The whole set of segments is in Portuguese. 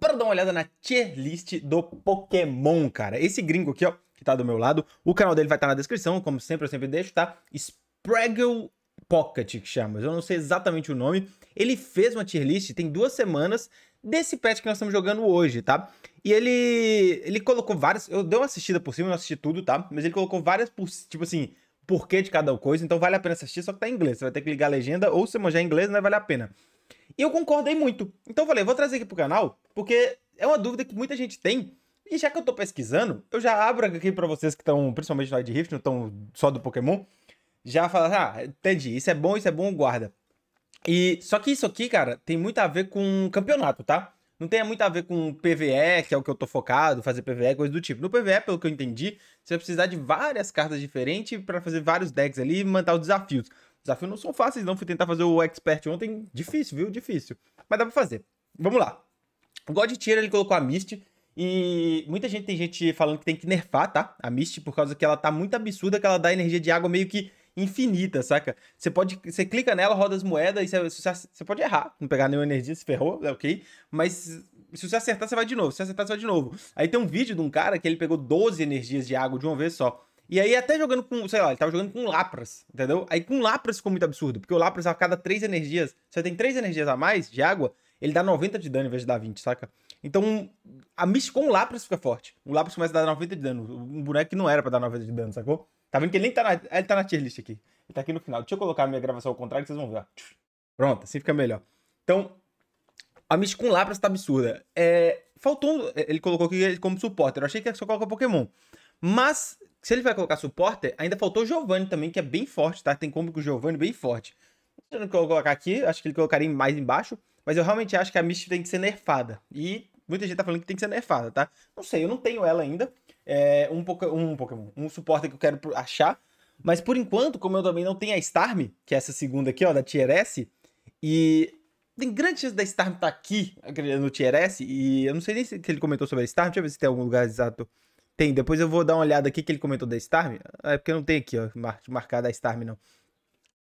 para dar uma olhada na tier list do Pokémon, cara. Esse gringo aqui, ó, que tá do meu lado, o canal dele vai estar tá na descrição, como sempre eu sempre deixo, tá? Spraggle Pocket, que chama, eu não sei exatamente o nome. Ele fez uma tier list, tem duas semanas, desse patch que nós estamos jogando hoje, tá? E ele ele colocou várias, eu dei uma assistida por cima, não assisti tudo, tá? Mas ele colocou várias, por, tipo assim, porquê de cada coisa, então vale a pena assistir, só que tá em inglês, você vai ter que ligar a legenda, ou se manjar em inglês, né, vale a pena. E eu concordei muito. Então eu falei, vou trazer aqui pro canal, porque é uma dúvida que muita gente tem. E já que eu tô pesquisando, eu já abro aqui para vocês que estão, principalmente no de Rift, não estão só do Pokémon, já falar, ah, entendi, isso é bom, isso é bom, guarda. E só que isso aqui, cara, tem muito a ver com campeonato, tá? Não tem muito a ver com PVE, que é o que eu tô focado, fazer PVE, coisa do tipo. No PVE, pelo que eu entendi, você vai precisar de várias cartas diferentes para fazer vários decks ali e mandar os desafios. Desafios não são fáceis, não. Fui tentar fazer o expert ontem. Difícil, viu? Difícil. Mas dá pra fazer. Vamos lá. O God Tier, ele colocou a Mist. E muita gente tem gente falando que tem que nerfar, tá? A Mist, por causa que ela tá muito absurda, que ela dá energia de água meio que infinita, saca? Você pode, você clica nela, roda as moedas e você, pode errar, não pegar nenhuma energia, se ferrou, é ok. Mas se você acertar, você vai de novo. Se acertar, você vai de novo. Aí tem um vídeo de um cara que ele pegou 12 energias de água de uma vez só. E aí, até jogando com, sei lá, ele tava jogando com Lapras, entendeu? Aí com Lapras ficou muito absurdo, porque o Lapras a cada três energias, você tem três energias a mais de água, ele dá 90 de dano em vez de dar 20, saca? Então, a Mist com o Lapras fica forte. O Lapras começa a dar 90 de dano. Um boneco que não era pra dar 90 de dano, sacou? Tá vendo que ele nem tá na, ele tá na tier list aqui. Ele tá aqui no final. Deixa eu colocar a minha gravação ao contrário que vocês vão ver. Pronto, assim fica melhor. Então, a Mist com Lapras tá absurda. É, faltou. Ele colocou aqui como suporte. Eu achei que só colocar Pokémon. Mas se ele vai colocar suporte, ainda faltou o Giovanni também, que é bem forte, tá? Tem combo com o Giovanni bem forte. Se eu não colocar aqui, acho que ele colocaria mais embaixo, mas eu realmente acho que a Misty tem que ser nerfada. E muita gente tá falando que tem que ser nerfada, tá? Não sei, eu não tenho ela ainda. É, um, poca... um Pokémon, um suporte que eu quero achar. Mas por enquanto, como eu também não tenho a Starm, que é essa segunda aqui, ó, da Tier S, e tem grande chance da Starm estar tá aqui no Tier S, e eu não sei nem se ele comentou sobre a Starm, deixa eu ver se tem algum lugar exato tem, depois eu vou dar uma olhada aqui que ele comentou da Starm. É porque não tem aqui, ó, mar marcada a Starm, não.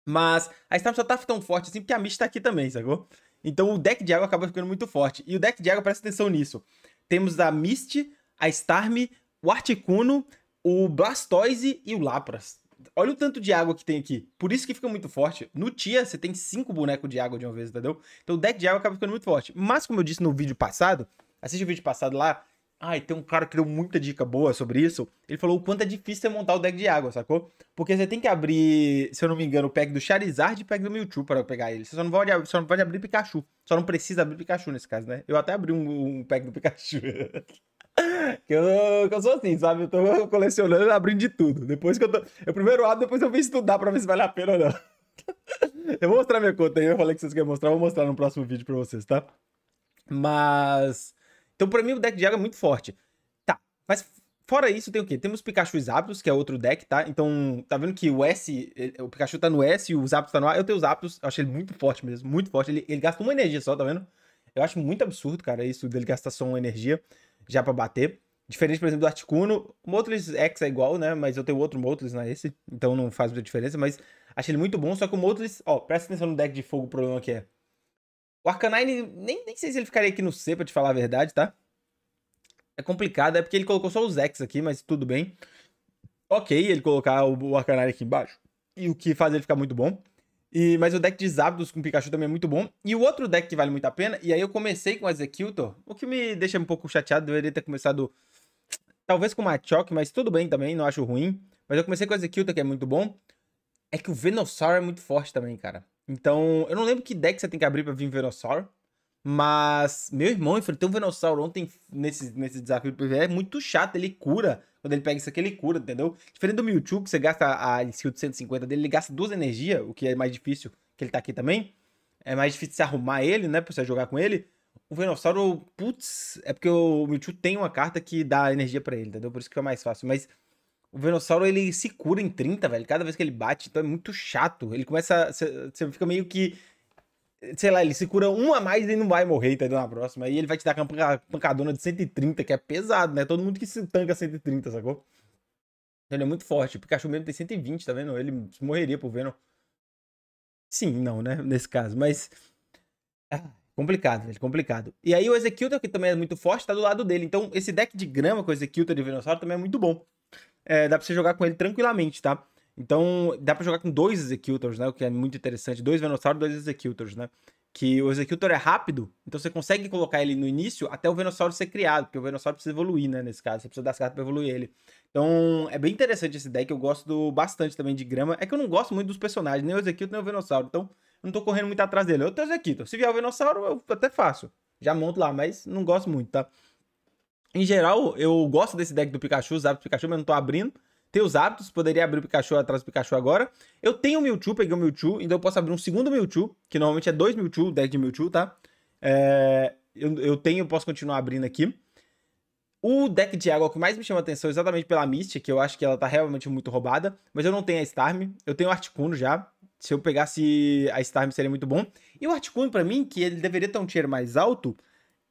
Mas a Starm só tá tão forte assim porque a Mist tá aqui também, sacou? Então o deck de água acaba ficando muito forte. E o deck de água, presta atenção nisso. Temos a Mist, a Starm, o Articuno, o Blastoise e o Lapras. Olha o tanto de água que tem aqui. Por isso que fica muito forte. No Tia, você tem cinco bonecos de água de uma vez, entendeu? Então o deck de água acaba ficando muito forte. Mas, como eu disse no vídeo passado, assiste o vídeo passado lá, ah, tem um cara que deu muita dica boa sobre isso. Ele falou o quanto é difícil você montar o deck de água, sacou? Porque você tem que abrir, se eu não me engano, o pack do Charizard e o pack do Mewtwo para pegar ele. Você só não, pode, só não pode abrir Pikachu. Só não precisa abrir Pikachu nesse caso, né? Eu até abri um, um pack do Pikachu. que, eu, que eu sou assim, sabe? Eu tô colecionando abrindo de tudo. Depois que eu tô. Eu primeiro abro, depois eu vim estudar pra ver se vale a pena ou não. eu vou mostrar minha conta aí. Eu falei que vocês querem mostrar, eu vou mostrar no próximo vídeo pra vocês, tá? Mas. Então, para mim, o deck de água é muito forte. Tá, mas fora isso, tem o quê? Temos Pikachu e Zapdos, que é outro deck, tá? Então, tá vendo que o S, eh, o Pikachu tá no S e o Zapdos tá no A. Eu tenho o Zapdos, eu achei ele muito forte mesmo, muito forte. Ele, ele gasta uma energia só, tá vendo? Eu acho muito absurdo, cara, isso dele gastar só uma energia já para bater. Diferente, por exemplo, do Articuno. O Motulis X é igual, né? Mas eu tenho outro Motulis na é esse, então não faz muita diferença. Mas achei ele muito bom. Só que o Motulis... ó, presta atenção no deck de fogo, o problema que é. O Arcanine, nem, nem sei se ele ficaria aqui no C, pra te falar a verdade, tá? É complicado, é porque ele colocou só os X aqui, mas tudo bem. Ok, ele colocar o, o Arcanine aqui embaixo. E o que faz ele ficar muito bom. E, mas o deck de Zapdos com Pikachu também é muito bom. E o outro deck que vale muito a pena, e aí eu comecei com o Executor, o que me deixa um pouco chateado, deveria ter começado talvez com o Machoke, mas tudo bem também, não acho ruim. Mas eu comecei com o Executor, que é muito bom. É que o Venossauro é muito forte também, cara. Então, eu não lembro que deck você tem que abrir pra vir um Venossauro. Mas meu irmão enfrentou um Venossauro ontem nesse, nesse desafio do PvE. É muito chato, ele cura. Quando ele pega isso aqui, ele cura, entendeu? Diferente do Mewtwo, que você gasta a skill de 150 dele, ele gasta duas energias, o que é mais difícil, que ele tá aqui também. É mais difícil se arrumar ele, né? Pra você jogar com ele. O Venossauro, putz, é porque o Mewtwo tem uma carta que dá energia para ele, entendeu? Por isso que é mais fácil. Mas o Venossauro, ele se cura em 30, velho, cada vez que ele bate, então é muito chato. Ele começa, você fica meio que, sei lá, ele se cura um a mais e não vai morrer, entendeu, na próxima. Aí ele vai te dar uma pancadona de 130, que é pesado, né? Todo mundo que se tanca 130, sacou? Então, ele é muito forte. O Pikachu mesmo tem 120, tá vendo? Ele morreria pro Venom. Sim, não, né? Nesse caso, mas... Ah, complicado, velho, complicado. E aí o Executor, que também é muito forte, tá do lado dele. Então, esse deck de grama com o Executor de Venossauro também é muito bom é, dá pra você jogar com ele tranquilamente, tá? Então, dá pra jogar com dois Executors, né? O que é muito interessante. Dois e dois Executors, né? Que o Executor é rápido, então você consegue colocar ele no início até o Venossauro ser criado, porque o Venossauro precisa evoluir, né? Nesse caso, você precisa das cartas pra evoluir ele. Então, é bem interessante esse deck. Eu gosto do, bastante também de grama. É que eu não gosto muito dos personagens, nem o Executor, nem o Venossauro. Então, eu não tô correndo muito atrás dele. Eu tenho o Executor. Se vier o Venossauro, eu até faço. Já monto lá, mas não gosto muito, tá? Em geral, eu gosto desse deck do Pikachu, os hábitos do Pikachu, mas não tô abrindo. Tem os hábitos, poderia abrir o Pikachu atrás do Pikachu agora. Eu tenho o Mewtwo, peguei o Mewtwo, então eu posso abrir um segundo Mewtwo, que normalmente é dois Mewtwo, deck de Mewtwo, tá? É, eu, eu tenho, posso continuar abrindo aqui. O deck de água que mais me chama atenção é exatamente pela Mystic, que eu acho que ela tá realmente muito roubada, mas eu não tenho a Starm, eu tenho o Articuno já. Se eu pegasse a Starm seria muito bom. E o Articuno para mim, que ele deveria ter um tier mais alto,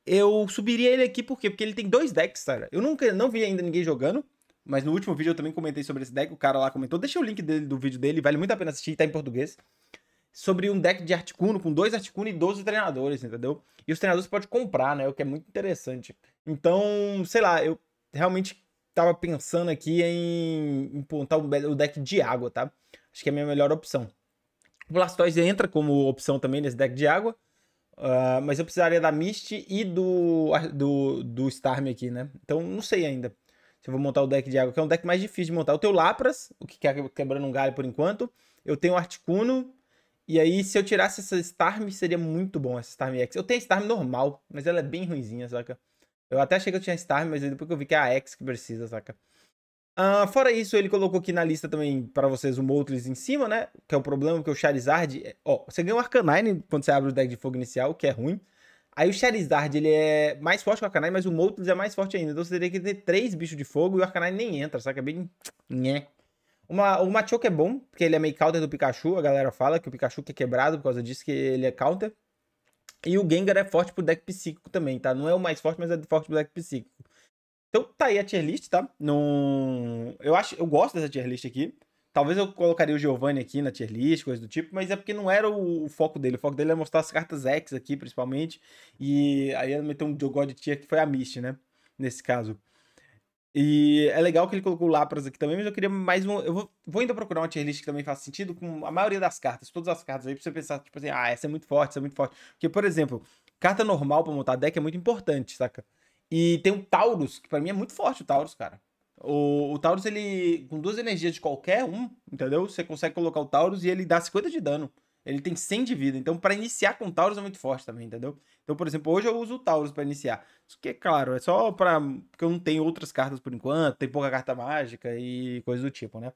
eu subiria ele aqui por quê? Porque ele tem dois decks, cara. Eu nunca não vi ainda ninguém jogando, mas no último vídeo eu também comentei sobre esse deck, o cara lá comentou. Deixa o link dele, do vídeo dele, vale muito a pena assistir, tá em português. Sobre um deck de Articuno, com dois Articuno e 12 treinadores, entendeu? E os treinadores podem comprar, né? O que é muito interessante. Então, sei lá, eu realmente tava pensando aqui em, em montar o deck de água, tá? Acho que é a minha melhor opção. O Blastoise entra como opção também nesse deck de água. Ah, mas eu precisaria da Mist e do, do, do Starm aqui, né? Então não sei ainda se eu vou montar o deck de água, que é um deck mais difícil de montar. Eu tenho Lapras, o que quer quebrando um galho por enquanto. Eu tenho Articuno. E aí, se eu tirasse essa Starm, seria muito bom essa Starm X. Eu tenho a Starm normal, mas ela é bem ruimzinha, saca? Eu até achei que eu tinha Starm, mas depois que eu vi que é a X que precisa, saca? Uh, fora isso, ele colocou aqui na lista também para vocês o Moltres em cima, né? Que é o problema, que o Charizard. É... Ó, você ganha o um Arcanine quando você abre o deck de fogo inicial, que é ruim. Aí o Charizard, ele é mais forte que o Arcanine, mas o Moltres é mais forte ainda. Então você teria que ter três bichos de fogo e o Arcanine nem entra, saca? É bem. Nhé. Uma, o Machoke é bom, porque ele é meio counter do Pikachu. A galera fala que o Pikachu que é quebrado por causa disso, que ele é counter. E o Gengar é forte pro deck psíquico também, tá? Não é o mais forte, mas é forte pro deck psíquico. Então tá aí a tier list, tá? Num... Eu acho, eu gosto dessa tier list aqui. Talvez eu colocaria o Giovanni aqui na tier list, coisa do tipo, mas é porque não era o, foco dele. O foco dele era é mostrar as cartas X aqui, principalmente. E aí ele meteu um jogó tier que foi a Mist, né? Nesse caso. E é legal que ele colocou o Lapras aqui também, mas eu queria mais um. Eu vou, vou ainda procurar uma tier list que também faça sentido com a maioria das cartas, todas as cartas aí, pra você pensar, tipo assim, ah, essa é muito forte, essa é muito forte. Porque, por exemplo, carta normal pra montar deck é muito importante, saca? E tem o Taurus, que para mim é muito forte o Taurus, cara. O, o, Taurus, ele, com duas energias de qualquer um, entendeu? Você consegue colocar o Taurus e ele dá 50 de dano. Ele tem 100 de vida. Então, para iniciar com o Taurus é muito forte também, entendeu? Então, por exemplo, hoje eu uso o Taurus para iniciar. Isso que, claro, é só pra. Porque eu não tenho outras cartas por enquanto, tem pouca carta mágica e coisa do tipo, né?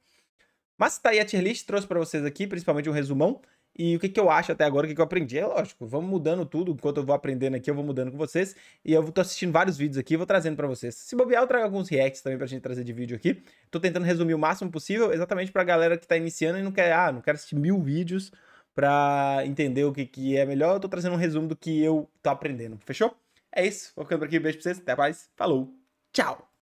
Mas tá aí a tier list, trouxe para vocês aqui, principalmente um resumão. E o que, que eu acho até agora, o que, que eu aprendi? É lógico, vamos mudando tudo. Enquanto eu vou aprendendo aqui, eu vou mudando com vocês. E eu tô assistindo vários vídeos aqui, vou trazendo para vocês. Se bobear, eu trago alguns reacts também pra gente trazer de vídeo aqui. Tô tentando resumir o máximo possível, exatamente pra galera que tá iniciando e não quer, ah, não quero assistir mil vídeos pra entender o que, que é melhor. Eu tô trazendo um resumo do que eu tô aprendendo, fechou? É isso, vou ficando por aqui. Beijo pra vocês, até mais, falou, tchau!